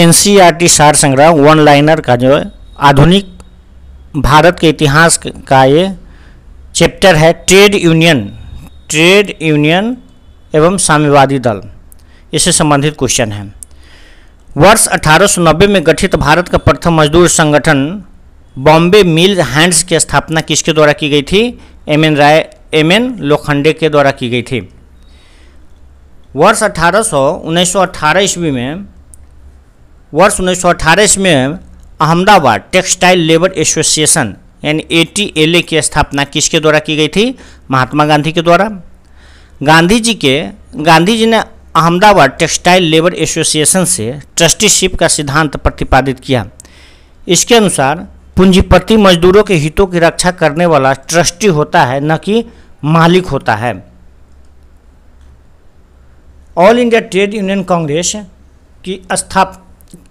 N सार संग्रह one liner का जो है आधुनिक भारत के इतिहास का ये चैप्टर है ट्रेड यूनियन ट्रेड यूनियन एवं साम्यवादी दल इससे संबंधित क्वेश्चन है वर्ष 1890 में गठित भारत का प्रथम मजदूर संगठन बॉम्बे मिल हैंड्स की स्थापना किसके द्वारा की गई थी M N Roy M N Lokhande के द्वारा की गई थी वर्ष अठारह सौ ईस्वी में वर्ष उन्नीस में अहमदाबाद टेक्सटाइल लेबर एसोसिएशन यानी ए टी एल ए की स्थापना किसके द्वारा की गई थी महात्मा गांधी के द्वारा गांधी जी के गांधी जी ने अहमदाबाद टेक्सटाइल लेबर एसोसिएशन से ट्रस्टीशिप का सिद्धांत प्रतिपादित किया इसके अनुसार पूंजीपति मजदूरों के हितों की रक्षा करने वाला ट्रस्टी होता है न कि मालिक होता है All India Trade Union Congress की स्थापना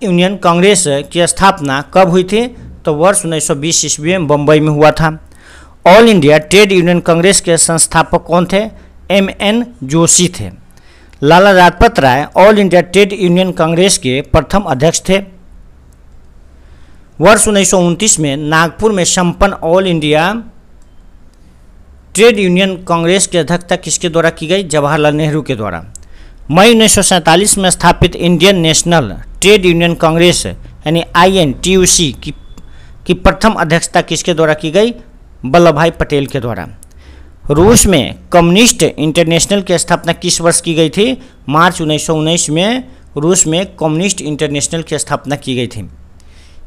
यूनियन कांग्रेस की स्थापना कब हुई थी तो वर्ष 1920 ईस्वी में बम्बई में हुआ था All India Trade Union Congress के संस्थापक कौन थे एम एन जोशी थे Lala Lajpat Rai All India Trade Union Congress के प्रथम अध्यक्ष थे वर्ष उन्नीस में नागपुर में संपन्न All India Trade Union Congress की अध्यक्षता किसके द्वारा की गई जवाहरलाल नेहरू के द्वारा मई उन्नीस में स्थापित Indian National Trade Union Congress यानी आई की की प्रथम अध्यक्षता किसके द्वारा की गई वल्लभ भाई पटेल के द्वारा रूस में कम्युनिस्ट इंटरनेशनल की स्थापना किस वर्ष की गई थी मार्च उन्नीस में रूस में कम्युनिस्ट इंटरनेशनल की स्थापना की गई थी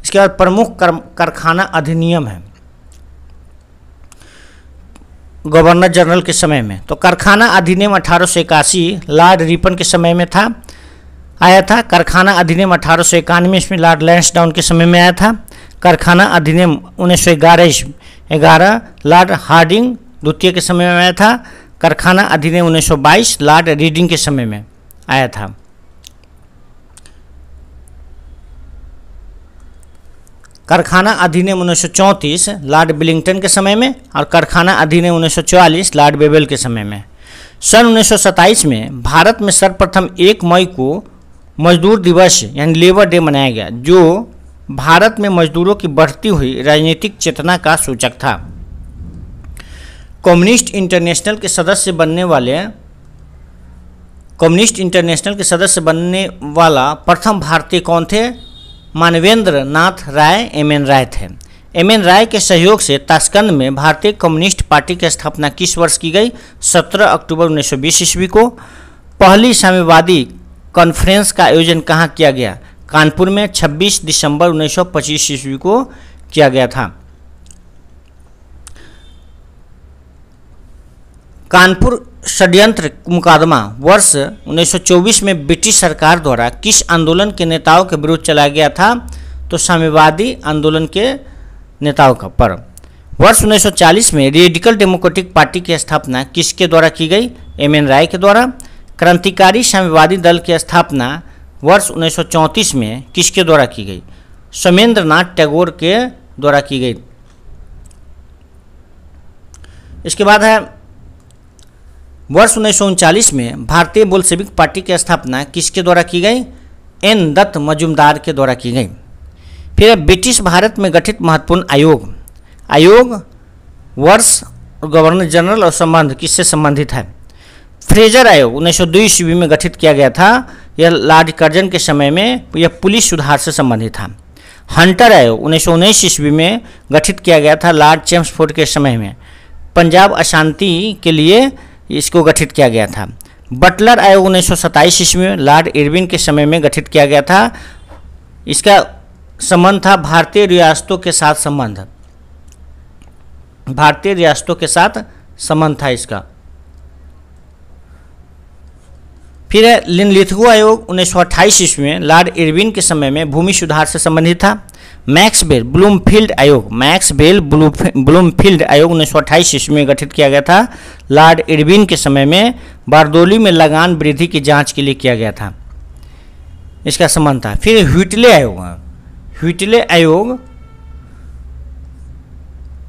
इसके बाद प्रमुख कारखाना अधिनियम है गवर्नर जनरल के समय में तो कारखाना अधिनियम अठारह लॉर्ड रिपन के समय में था आया था कारखाना अधिनियम अठारह सौ इक्यानवे इसमें लॉर्ड लैंसडाउन के समय में आया था कारखाना अधिनियम उन्नीस सौ ग्यारह ग्यारह लॉर्ड हार्डिंग द्वितीय के समय में आया था कारखाना अधिनियम बाईस लॉर्ड रीडिंग के समय में आया था कारखाना अधिनियम उन्नीस सौ चौंतीस लॉर्ड बिलिंगटन के समय में और कारखाना अधिनियम उन्नीस सौ चौवालीस लॉर्ड बेबेल के समय में सन उन्नीस सौ सत्ताईस में भारत में सर्वप्रथम एक मई को मजदूर दिवस यानी लेबर डे मनाया गया जो भारत में मजदूरों की बढ़ती हुई राजनीतिक चेतना का सूचक था कम्युनिस्ट इंटरनेशनल के सदस्य बनने वाले कम्युनिस्ट इंटरनेशनल के सदस्य बनने वाला प्रथम भारतीय कौन थे Manvendra Nath Roy M N Roy M M N राय के सहयोग से ताशकंद में भारतीय कम्युनिस्ट पार्टी की स्थापना किस वर्ष की गई 17 अक्टूबर 1920 ईस्वी को पहली साम्यवादी कॉन्फ्रेंस का आयोजन कहाँ किया गया कानपुर में 26 दिसंबर 1925 ईस्वी को किया गया था कानपुर षड्यंत्र मुकदमा वर्ष 1924 में ब्रिटिश सरकार द्वारा किस आंदोलन के नेताओं के विरुद्ध चलाया गया था तो साम्यवादी आंदोलन के नेताओं का पर वर्ष 1940 में रेडिकल डेमोक्रेटिक पार्टी की स्थापना किसके द्वारा की गई एम एन राय के द्वारा क्रांतिकारी साम्यवादी दल की स्थापना वर्ष 1934 में किसके द्वारा की गई सोमेंद्र नाथ टैगोर के द्वारा की गई इसके बाद है वर्ष उन्नीस में भारतीय बोलसेविक पार्टी की स्थापना किसके द्वारा की गई एन दत्त मजुमदार के द्वारा की गई फिर ब्रिटिश भारत में गठित महत्वपूर्ण आयोग आयोग वर्ष गवर्नर जनरल और संबंध किससे संबंधित है फ्रेजर आयोग उन्नीस सौ ईस्वी में गठित किया गया था यह लॉर्ड कर्जन के समय में यह पुलिस सुधार से संबंधित था हंटर आयोग उन्नीस सौ उन्नीस ईस्वी में गठित किया गया था लॉर्ड चेम्सफोर्ड के समय में पंजाब अशांति के लिए इसको गठित किया गया था बटलर आयोग उन्नीस सौ सत्ताईस ईस्वी में लॉर्ड इरविन के समय में गठित किया गया था इसका संबंध था भारतीय रियासतों के साथ संबंध भारतीय रियासतों के साथ संबंध था इसका फिर लिनलिथगो आयोग उन्नीस सौ अट्ठाईस ईस्वी में लॉर्ड इरविन के समय में भूमि सुधार से संबंधित था मैक्स ब्लूम ब्लूमफील्ड आयोग मैक्स ब्लूम ब्लूमफील्ड आयोग उन्नीस सौ अट्ठाईस ईस्वी में गठित किया गया था लॉर्ड इरविन के समय में बारदोली में लगान वृद्धि की जांच के लिए किया गया था इसका संबंध था फिर ह्विटले आयोग ह्विटले आयोग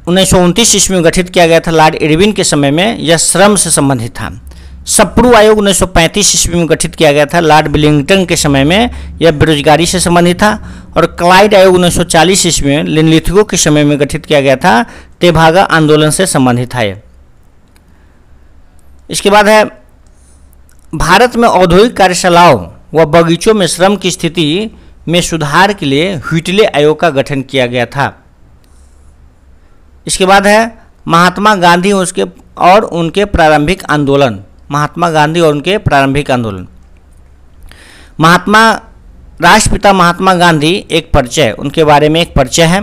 उन्नीस सौ उनतीस ईस्वी में गठित किया गया था लॉर्ड इरविन के समय में यह श्रम से संबंधित था सप्रू आयोग 1935 ईस्वी में गठित किया गया था लॉर्ड बिलिंगटन के समय में यह बेरोजगारी से संबंधित था और क्लाइड आयोग 1940 ईस्वी में लिनलिथिको के समय में गठित किया गया था तेभागा आंदोलन से संबंधित है इसके बाद है भारत में औद्योगिक कार्यशालाओं व बगीचों में श्रम की स्थिति में सुधार के लिए हिटले आयोग का गठन किया गया था इसके बाद है महात्मा गांधी उसके और उनके प्रारंभिक आंदोलन महात्मा गांधी और उनके प्रारंभिक आंदोलन महात्मा राष्ट्रपिता महात्मा गांधी एक परिचय उनके बारे में एक परिचय है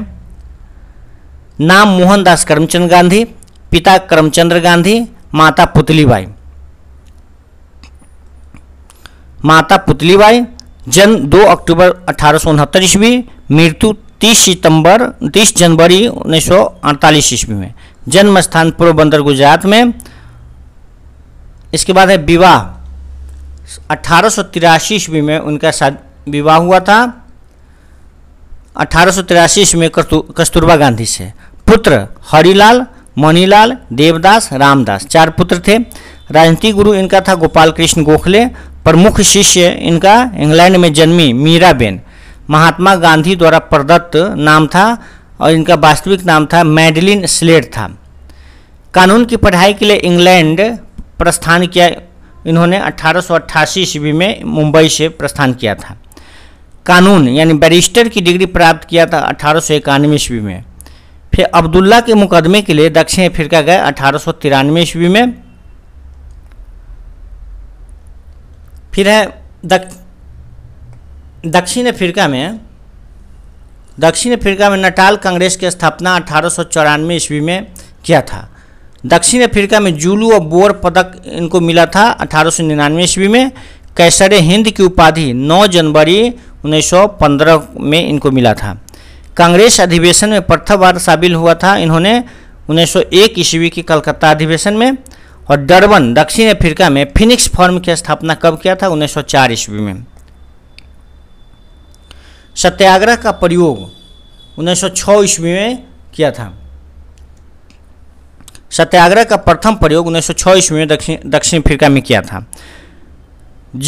नाम मोहनदास करमचंद गांधी पिता करमचंद्र गांधी माता पुतलीबाई माता पुतलीबाई जन्म 2 अक्टूबर अठारह ईस्वी मृत्यु 30 सितंबर 30 जनवरी 1948 ईस्वी में जन्म स्थान पूर्वबंदर गुजरात में इसके बाद है विवाह अठारह सौ तिरासी ईस्वी में उनका विवाह हुआ था अठारह सौ तिरासी ईस्वी में कस्तूरबा गांधी से पुत्र हरिलाल मणिलाल देवदास रामदास चार पुत्र थे राजनीति गुरु इनका था गोपाल कृष्ण गोखले प्रमुख शिष्य इनका इंग्लैंड में जन्मी मीराबेन महात्मा गांधी द्वारा प्रदत्त नाम था और इनका वास्तविक नाम था मैडलिन स्लेट था कानून की पढ़ाई के लिए इंग्लैंड प्रस्थान किया इन्होंने अठारह ईस्वी में मुंबई से प्रस्थान किया था कानून यानी बैरिस्टर की डिग्री प्राप्त किया था अठारह ईस्वी में फिर अब्दुल्ला के मुकदमे के लिए दक्षिण अफ्रीका गए अठारह ईस्वी में फिर है दक, दक्षिण अफ्रीका में दक्षिण अफ्रीका में नटाल कांग्रेस की स्थापना अठारह ईस्वी में किया था दक्षिण अफ्रीका में जुलू और बोर पदक इनको मिला था अठारह ईस्वी में कैसर हिंद की उपाधि 9 जनवरी 1915 में इनको मिला था कांग्रेस अधिवेशन में प्रथम बार शामिल हुआ था इन्होंने 1901 ईस्वी की कलकत्ता अधिवेशन में और डरबन दक्षिण अफ्रीका में फिनिक्स फॉर्म की स्थापना कब किया था 1904 ईस्वी में सत्याग्रह का प्रयोग 1906 ईस्वी में किया था सत्याग्रह का प्रथम प्रयोग उन्नीस सौ ईस्वी में दक्षिण दक्षिण अफ्रीका में किया था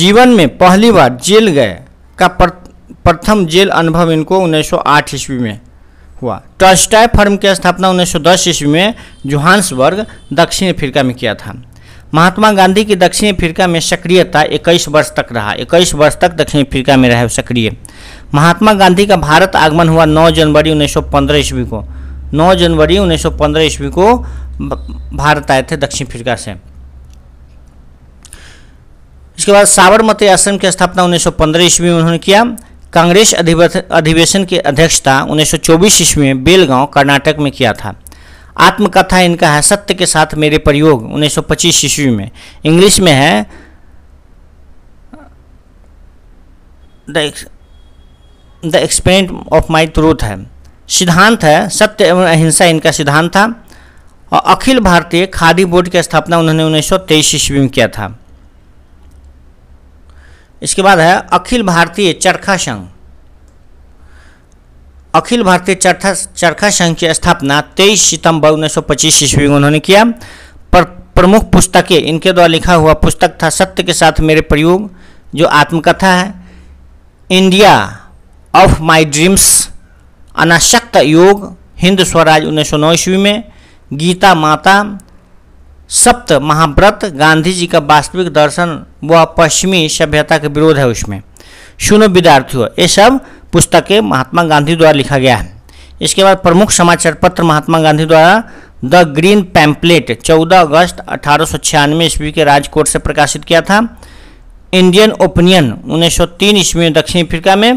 जीवन में पहली बार जेल गए का प्रथम जेल अनुभव इनको 1908 ईस्वी में हुआ टॉस्टाय फर्म की स्थापना 1910 ईस्वी में जोहान्सबर्ग दक्षिण अफ्रीका में किया था महात्मा गांधी की दक्षिण अफ्रीका में सक्रियता 21 वर्ष तक रहा 21 वर्ष तक दक्षिण अफ्रीका में रहे सक्रिय महात्मा गांधी का भारत आगमन हुआ 9 जनवरी 1915 ईस्वी को 9 जनवरी 1915 ईस्वी को भारत आए थे दक्षिण अफ्रीका से इसके बाद साबरमती आश्रम की स्थापना 1915 ईस्वी में उन्होंने किया कांग्रेस अधिवेशन की अध्यक्षता 1924 ईस्वी में बेलगांव कर्नाटक में किया था आत्मकथा इनका है सत्य के साथ मेरे प्रयोग 1925 ईस्वी में इंग्लिश में है the experiment of my truth है सिद्धांत है सत्य एवं अहिंसा इनका सिद्धांत था अखिल भारतीय खादी बोर्ड की स्थापना उन्होंने उन्नीस सौ ईस्वी में किया था इसके बाद है अखिल भारतीय चरखा संघ अखिल भारतीय चरखा चरखा संघ की स्थापना 23 सितंबर 1925 ईस्वी में उन्होंने किया पर प्रमुख पुस्तकें इनके द्वारा लिखा हुआ पुस्तक था सत्य के साथ मेरे प्रयोग जो आत्मकथा है इंडिया ऑफ माई ड्रीम्स अनाशक्त योग हिंद स्वराज उन्नीस सौ ईस्वी में गीता माता सप्त महाव्रत गांधी जी का वास्तविक दर्शन व पश्चिमी सभ्यता के विरोध है उसमें सुनो विद्यार्थियों ये सब पुस्तकें महात्मा गांधी द्वारा लिखा गया है इसके बाद प्रमुख समाचार पत्र महात्मा गांधी द्वारा द ग्रीन पैम्पलेट 14 अगस्त अठारह ईस्वी के राजकोट से प्रकाशित किया था इंडियन ओपिनियन तीन ईस्वी में दक्षिण अफ्रीका में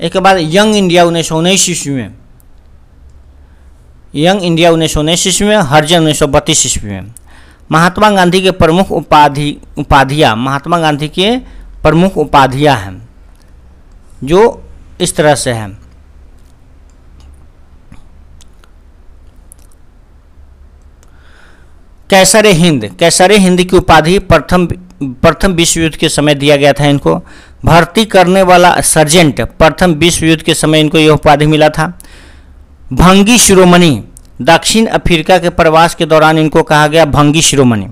इसके बाद यंग इंडिया उन्नीस ईस्वी में यंग इंडिया उन्नीस सौ उन्नीस ईस्वी में हरजन उन्नीस सौ बत्तीस ईस्वी में महात्मा गांधी के प्रमुख उपाधि उपाधियाँ महात्मा गांधी के प्रमुख उपाधियाँ हैं जो इस तरह से हैं कैसर हिंद कैसर हिंद की उपाधि प्रथम प्रथम विश्व युद्ध के समय दिया गया था इनको भर्ती करने वाला सर्जेंट प्रथम विश्व युद्ध के समय इनको यह उपाधि मिला था भंगी शिरोमणि दक्षिण अफ्रीका के प्रवास के दौरान इनको कहा गया भंगी शिरोमणि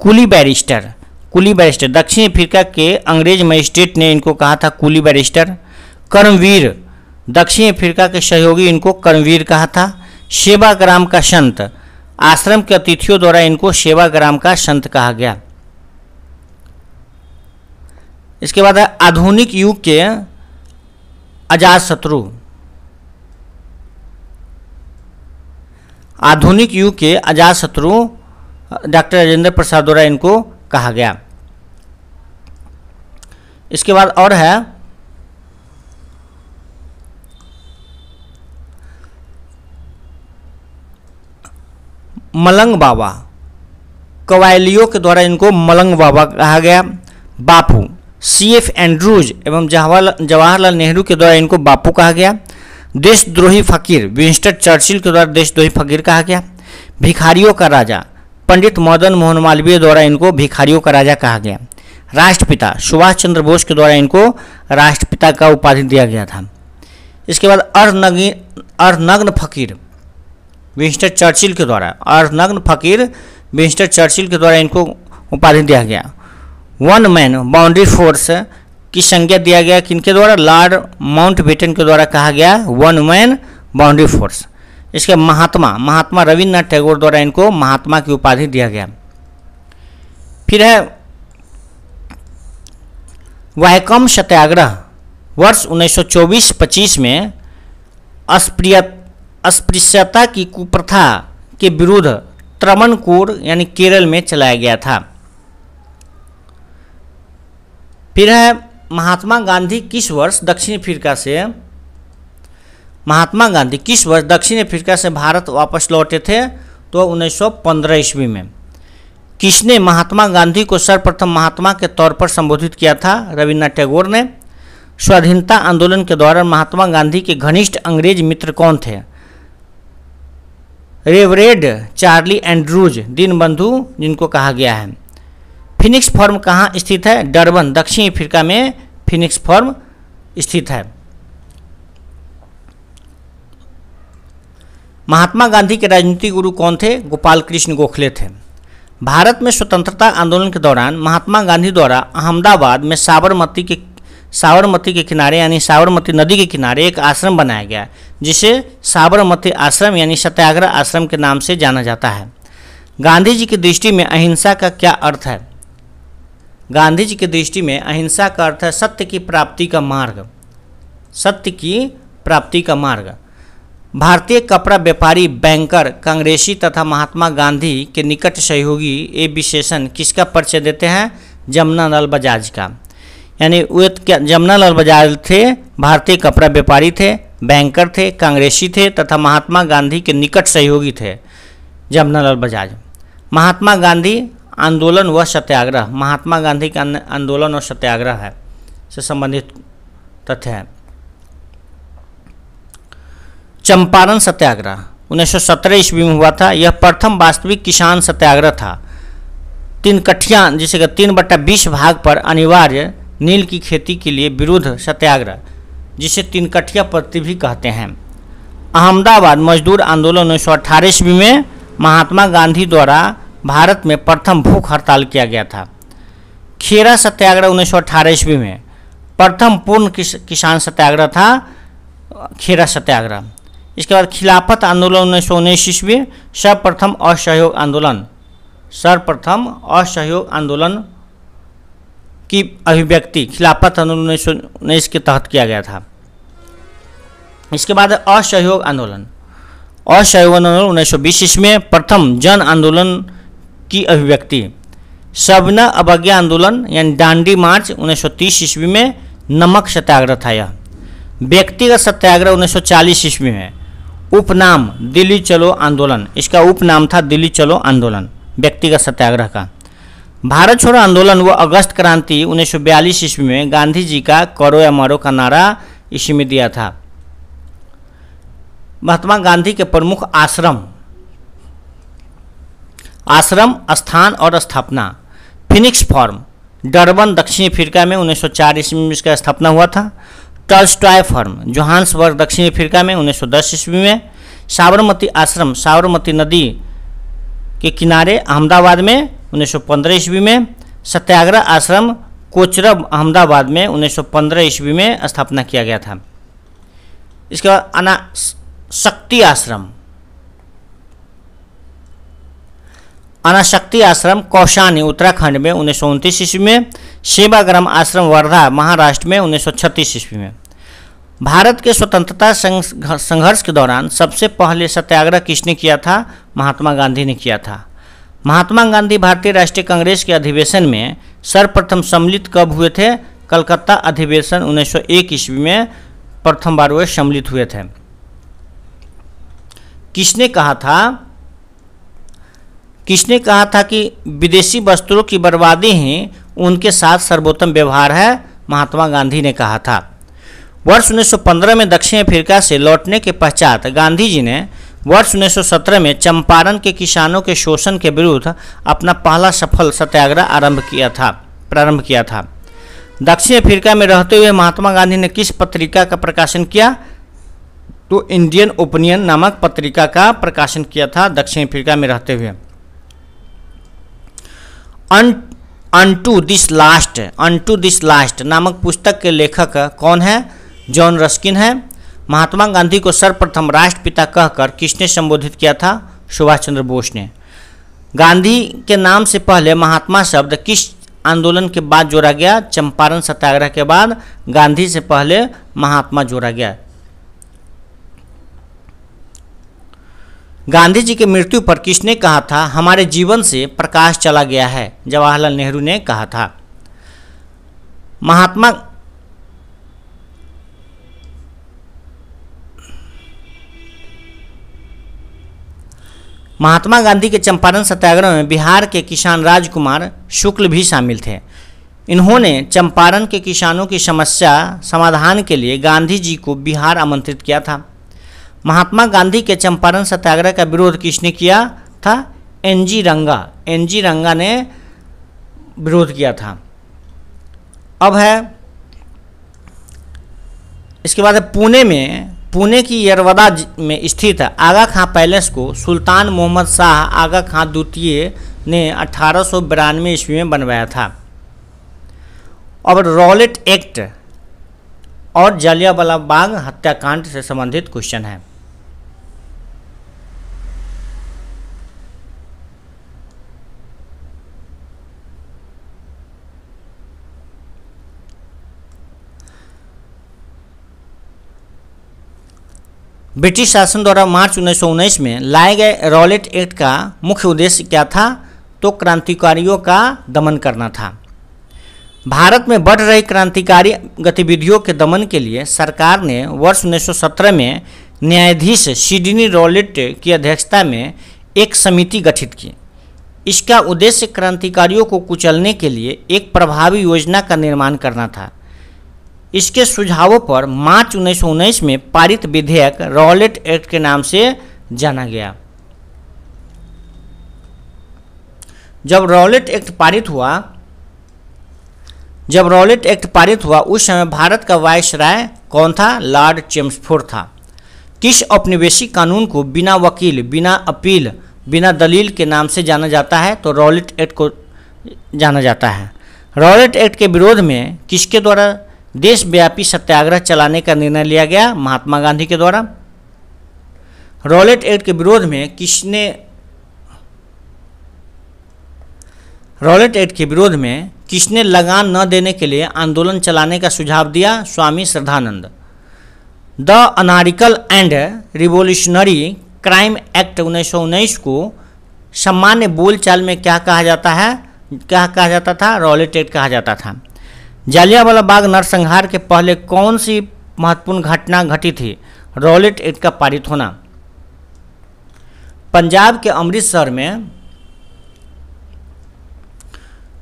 कुली बैरिस्टर कुली बैरिस्टर दक्षिण अफ्रीका के अंग्रेज मजिस्ट्रेट ने इनको कहा था कुली बैरिस्टर कर्मवीर दक्षिण अफ्रीका के सहयोगी इनको कर्मवीर कहा था सेवाग्राम का संत आश्रम के अतिथियों द्वारा इनको सेवाग्राम का संत कहा गया इसके बाद आधुनिक युग के अजात शत्रु आधुनिक युग के अजात शत्रु डॉक्टर राजेंद्र प्रसाद द्वारा इनको कहा गया इसके बाद और है मलंग बाबा कवायलियों के द्वारा इनको मलंग बाबा कहा गया बापू सी एफ एंड्रूज एवं जवाहरलाल नेहरू के द्वारा इनको बापू कहा गया देशद्रोही फकीर विंस्टन चर्चिल के द्वारा देशद्रोही फकीर कहा गया भिखारियों का राजा पंडित मदन मोहन मालवीय द्वारा इनको भिखारियों का राजा कहा गया राष्ट्रपिता सुभाष चंद्र बोस के द्वारा इनको राष्ट्रपिता का उपाधि दिया गया था इसके बाद अर्नगी अर्नग्न फकीर विंस्टर चर्चिल के द्वारा अर्नग्न फकीर विंस्टर चर्चिल के द्वारा इनको उपाधि दिया गया वन मैन बाउंड्री फोर्स की संज्ञा दिया गया किनके द्वारा लॉर्ड माउंटबेटन के द्वारा कहा गया वन मैन बाउंड्री फोर्स इसके महात्मा महात्मा रविन्द्रनाथ टैगोर द्वारा इनको महात्मा की उपाधि दिया गया फिर है वाहकम सत्याग्रह वर्ष 1924-25 में अस्प्रिय अस्पृश्यता की कुप्रथा के विरुद्ध त्रमणकूर यानी केरल में चलाया गया था फिर है महात्मा गांधी किस वर्ष दक्षिण अफ्रीका से महात्मा गांधी किस वर्ष दक्षिण अफ्रीका से भारत वापस लौटे थे तो 1915 ईस्वी में किसने महात्मा गांधी को सर्वप्रथम महात्मा के तौर पर संबोधित किया था रविन्द्रनाथ टैगोर ने स्वाधीनता आंदोलन के दौरान महात्मा गांधी के घनिष्ठ अंग्रेज मित्र कौन थे रेवरेड चार्ली एंड्रूज दीनबंधु जिनको कहा गया है फिनिक्स फॉर्म कहाँ स्थित है डरबन दक्षिण अफ्रीका में फिनिक्स फॉर्म स्थित है महात्मा गांधी के राजनीतिक गुरु कौन थे गोपाल कृष्ण गोखले थे भारत में स्वतंत्रता आंदोलन के दौरान महात्मा गांधी द्वारा अहमदाबाद में साबरमती के साबरमती के किनारे यानी साबरमती नदी के किनारे एक आश्रम बनाया गया जिसे साबरमती आश्रम यानी सत्याग्रह आश्रम के नाम से जाना जाता है गांधी जी की दृष्टि में अहिंसा का क्या अर्थ है गांधी जी की दृष्टि में अहिंसा का अर्थ है सत्य की प्राप्ति का मार्ग सत्य की प्राप्ति का मार्ग भारतीय कपड़ा व्यापारी बैंकर कांग्रेसी तथा महात्मा गांधी के निकट सहयोगी ये विशेषण किसका परिचय देते हैं जमुना लाल बजाज का यानी वे जमुना लाल बजाज थे भारतीय कपड़ा व्यापारी थे बैंकर थे कांग्रेसी थे तथा महात्मा गांधी के निकट सहयोगी थे जमुना लाल बजाज महात्मा गांधी आंदोलन व सत्याग्रह महात्मा गांधी का आंदोलन और सत्याग्रह है से संबंधित तथ्य है चंपारण सत्याग्रह 1917 ईस्वी में हुआ था यह प्रथम वास्तविक किसान सत्याग्रह था तीन कठिया जिसे कि तीन बट्टा बीस भाग पर अनिवार्य नील की खेती के लिए विरुद्ध सत्याग्रह जिसे तीन कठिया प्रति भी कहते हैं अहमदाबाद मजदूर आंदोलन उन्नीस सौ ईस्वी में महात्मा गांधी द्वारा भारत में प्रथम भूख हड़ताल किया गया था खेरा सत्याग्रह उन्नीस सौ अठारह ईस्वी में प्रथम पूर्ण किसान सत्याग्रह था खेरा सत्याग्रह इसके बाद खिलाफत आंदोलन उन्नीस सौ उन्नीस ईस्वी सर्वप्रथम असहयोग आंदोलन सर्वप्रथम असहयोग आंदोलन की अभिव्यक्ति खिलाफत आंदोलन उन्नीस सौ उन्नीस के तहत किया गया था इसके बाद असहयोग आंदोलन असहयोग आंदोलन उन्नीस सौ बीस ईस्वी में प्रथम जन आंदोलन की अभिव्यक्ति सबना अवज्ञा आंदोलन यानी डांडी मार्च 1930 ईस्वी में नमक सत्याग्रह था यह व्यक्तिगत सत्याग्रह 1940 ईस्वी में उपनाम दिल्ली चलो आंदोलन इसका उपनाम था दिल्ली चलो आंदोलन व्यक्तिगत सत्याग्रह का भारत छोड़ो आंदोलन व अगस्त क्रांति 1942 ईस्वी में गांधी जी का करो या मरो का नारा इसी में दिया था महात्मा गांधी के प्रमुख आश्रम आश्रम स्थान और स्थापना फिनिक्स फॉर्म डरबन दक्षिण अफ्रीका में 1904 ईस्वी में इसका स्थापना हुआ था टर्स्टॉय फॉर्म जोहान्सबर्ग दक्षिण अफ्रीका में 1910 ईस्वी में साबरमती आश्रम साबरमती नदी के किनारे अहमदाबाद में 1915 ईस्वी में सत्याग्रह आश्रम कोचरब अहमदाबाद में 1915 ईस्वी में स्थापना किया गया था इसके बाद अना शक्ति आश्रम अनाशक्ति आश्रम कौशानी उत्तराखंड में उन्नीस सौ उनतीस ईस्वी में सेवाग्राम आश्रम वर्धा महाराष्ट्र में उन्नीस सौ छत्तीस ईस्वी में भारत के स्वतंत्रता संघर्ष के दौरान सबसे पहले सत्याग्रह किसने किया था महात्मा गांधी ने किया था महात्मा गांधी भारतीय राष्ट्रीय कांग्रेस के अधिवेशन में सर्वप्रथम सम्मिलित कब हुए थे कलकत्ता अधिवेशन 1901 ईस्वी में प्रथम बार वे सम्मिलित हुए थे किसने कहा था किसने कहा था कि विदेशी वस्त्रों की बर्बादी ही उनके साथ सर्वोत्तम व्यवहार है महात्मा गांधी ने कहा था वर्ष 1915 में दक्षिण अफ्रीका से लौटने के पश्चात गांधी जी ने वर्ष 1917 में चंपारण के किसानों के शोषण के विरुद्ध अपना पहला सफल सत्याग्रह आरंभ किया था प्रारंभ किया था दक्षिण अफ्रीका में रहते हुए महात्मा गांधी ने किस पत्रिका का प्रकाशन किया तो इंडियन ओपिनियन नामक पत्रिका का प्रकाशन किया था दक्षिण अफ्रीका में रहते हुए unto this last unto this last नामक पुस्तक के लेखक कौन है जॉन रस्किन है महात्मा गांधी को सर्वप्रथम राष्ट्रपिता कहकर किसने संबोधित किया था सुभाष चंद्र बोस ने गांधी के नाम से पहले महात्मा शब्द किस आंदोलन के बाद जोड़ा गया चंपारण सत्याग्रह के बाद गांधी से पहले महात्मा जोड़ा गया गांधी जी की मृत्यु पर किसने कहा था हमारे जीवन से प्रकाश चला गया है जवाहरलाल नेहरू ने कहा था महात्मा महात्मा गांधी के चंपारण सत्याग्रह में बिहार के किसान राजकुमार शुक्ल भी शामिल थे इन्होंने चंपारण के किसानों की समस्या समाधान के लिए गांधी जी को बिहार आमंत्रित किया था महात्मा गांधी के चंपारण सत्याग्रह का विरोध किसने किया था एनजी रंगा एनजी रंगा ने विरोध किया था अब है इसके बाद है पुणे में पुणे की यरवदा में स्थित आगा खां पैलेस को सुल्तान मोहम्मद शाह आगा खां द्वितीय ने अठारह सौ बिरानवे ईस्वी में बनवाया था अब रॉलेट एक्ट और जलियावाला बाग हत्याकांड से संबंधित क्वेश्चन है ब्रिटिश शासन द्वारा मार्च उन्नीस में लाए गए रॉलेट एक्ट का मुख्य उद्देश्य क्या था तो क्रांतिकारियों का दमन करना था भारत में बढ़ रही क्रांतिकारी गतिविधियों के दमन के लिए सरकार ने वर्ष 1917 में न्यायाधीश सिडनी रॉलेट की अध्यक्षता में एक समिति गठित की इसका उद्देश्य क्रांतिकारियों को कुचलने के लिए एक प्रभावी योजना का निर्माण करना था इसके सुझावों पर मार्च उन्नीस में पारित विधेयक रॉलेट एक्ट के नाम से जाना गया जब रॉलेट एक्ट पारित हुआ जब रॉलेट एक्ट पारित हुआ उस समय भारत का राय कौन था लॉर्ड चेम्सफोर्ड था किस औपनिवेशिक कानून को बिना वकील बिना अपील बिना दलील के नाम से जाना जाता है तो रॉलेट एक्ट को जाना जाता है रॉलेट एक्ट के विरोध में किसके द्वारा देशव्यापी सत्याग्रह चलाने का निर्णय लिया गया महात्मा गांधी के द्वारा रॉलेट एक्ट के विरोध में किसने रॉलेट एक्ट के विरोध में किसने लगान न देने के लिए आंदोलन चलाने का सुझाव दिया Swami Shraddhanand the anarchical and revolutionary crime act उन्नीस को सामान्य बोलचाल में क्या कहा जाता है क्या कहा जाता था रॉलेट एक्ट कहा जाता था जालियावाला बाग नरसंहार के पहले कौन सी महत्वपूर्ण घटना घटी थी रॉलेट एक्ट का पारित होना पंजाब के अमृतसर में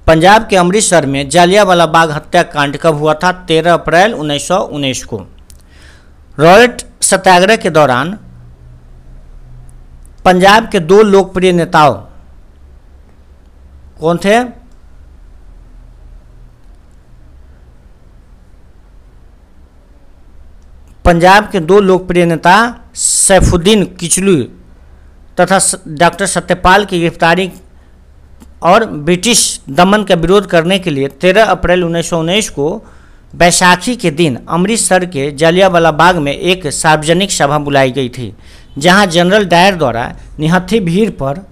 पंजाब के अमृतसर में जालियावाला बाग हत्याकांड कब हुआ था 13 अप्रैल उन्नीस को रॉलेट सत्याग्रह के दौरान पंजाब के दो लोकप्रिय नेताओं कौन थे पंजाब के दो लोकप्रिय नेता सैफुद्दीन किचलू तथा डॉक्टर सत्यपाल की गिरफ्तारी और ब्रिटिश दमन का विरोध करने के लिए 13 अप्रैल उन्नीस को बैसाखी के दिन अमृतसर के जलियावाला बाग में एक सार्वजनिक सभा बुलाई गई थी जहां जनरल डायर द्वारा निहत्थी भीड़ पर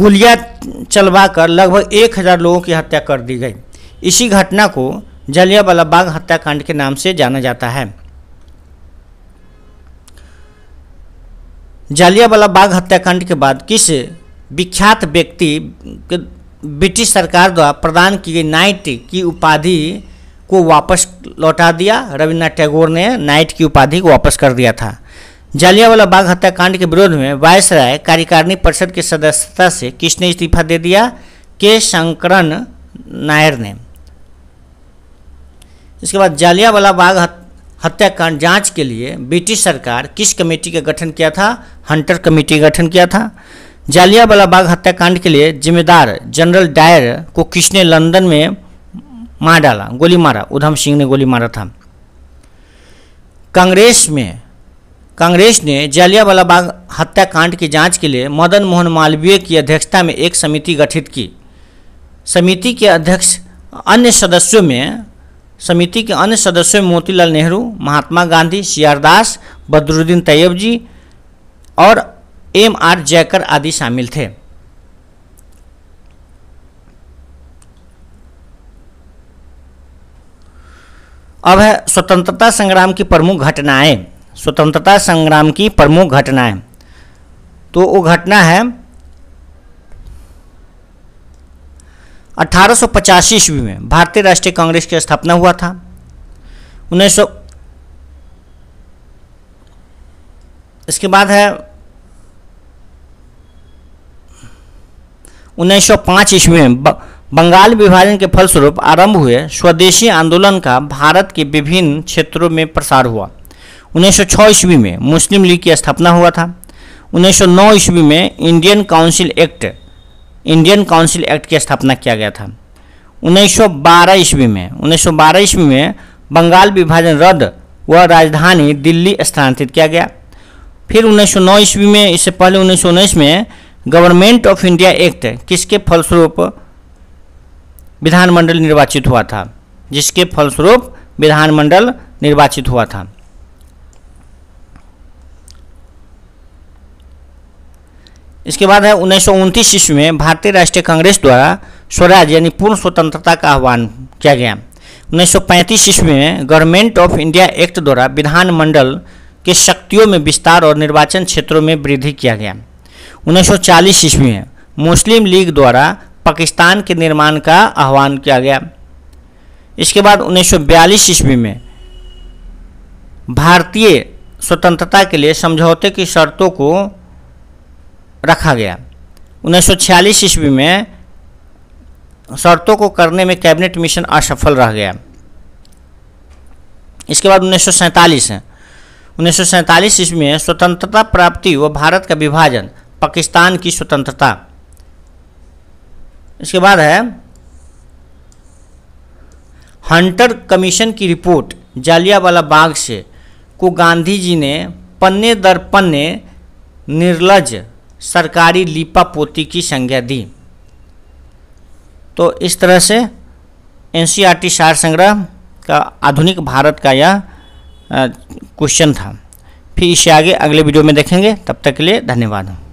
गोलियां चलवाकर लगभग एक हजार लोगों की हत्या कर दी गई इसी घटना को जलिया बाग हत्याकांड के नाम से जाना जाता है जालियावाला बाग हत्याकांड के बाद किस विख्यात व्यक्ति ब्रिटिश सरकार द्वारा प्रदान की गई नाइट की उपाधि को वापस लौटा दिया रविन्द्रनाथ टैगोर ने नाइट की उपाधि को वापस कर दिया था जालियावाला बाग हत्याकांड के विरोध में वायसराय कार्यकारिणी परिषद की सदस्यता से किसने इस्तीफा दे दिया के शंकरन नायर ने इसके बाद जालियावाला बाग हत्याकांड जांच के लिए ब्रिटिश सरकार किस कमेटी का गठन किया था हंटर कमेटी का गठन किया था जालियावाला बाग हत्याकांड के लिए जिम्मेदार जनरल डायर को किसने लंदन में मार डाला गोली मारा उधम सिंह ने गोली मारा था कांग्रेस में कांग्रेस ने जालियावाला बाग हत्याकांड की जांच के लिए मदन मोहन मालवीय की अध्यक्षता में एक समिति गठित की समिति के अध्यक्ष अन्य सदस्यों में समिति के अन्य सदस्यों में Motilal Nehru Mahatma Gandhi C R Das Badruddin Tyabji और एम आर जयकर आदि शामिल थे अब है स्वतंत्रता संग्राम की प्रमुख घटनाएं स्वतंत्रता संग्राम की प्रमुख घटनाएं तो वो घटना है अठारह सौ पचासी ईस्वी में भारतीय राष्ट्रीय कांग्रेस की स्थापना हुआ था उन्नीस सौ इसके बाद है 1905 ईस्वी में बंगाल विभाजन के फलस्वरूप आरंभ हुए स्वदेशी आंदोलन का भारत के विभिन्न क्षेत्रों में प्रसार हुआ 1906 ईस्वी में मुस्लिम लीग की स्थापना हुआ था 1909 ईस्वी में Indian council act Indian council act की स्थापना किया गया था 1912 ईस्वी में 1912 ईस्वी में बंगाल विभाजन रद्द व राजधानी दिल्ली स्थानांतरित किया गया फिर 1909 ईस्वी में इससे पहले उन्नीस में गवर्नमेंट ऑफ इंडिया एक्ट किसके फलस्वरूप विधानमंडल निर्वाचित हुआ था जिसके फलस्वरूप विधानमंडल निर्वाचित हुआ था इसके बाद है उन्नीस ईस्वी में भारतीय राष्ट्रीय कांग्रेस द्वारा स्वराज यानी पूर्ण स्वतंत्रता का आह्वान किया गया 1935 ईस्वी में गवर्नमेंट ऑफ इंडिया एक्ट द्वारा विधानमंडल के शक्तियों में विस्तार और निर्वाचन क्षेत्रों में वृद्धि किया गया 1940 ईस्वी में मुस्लिम लीग द्वारा पाकिस्तान के निर्माण का आह्वान किया गया इसके बाद 1942 ईस्वी में भारतीय स्वतंत्रता के लिए समझौते की शर्तों को रखा गया 1946 ईस्वी में शर्तों को करने में कैबिनेट मिशन असफल रह गया इसके बाद उन्नीस है उन्नीस ईस्वी में स्वतंत्रता प्राप्ति व भारत का विभाजन पाकिस्तान की स्वतंत्रता इसके बाद है हंटर कमीशन की रिपोर्ट जालियावाला बाग से को गांधी जी ने पन्ने दर पन्ने निर्लज सरकारी लिपा पोती की संज्ञा दी तो इस तरह से एन e सार संग्रह का आधुनिक भारत का यह क्वेश्चन था फिर इसे आगे अगले वीडियो में देखेंगे तब तक के लिए धन्यवाद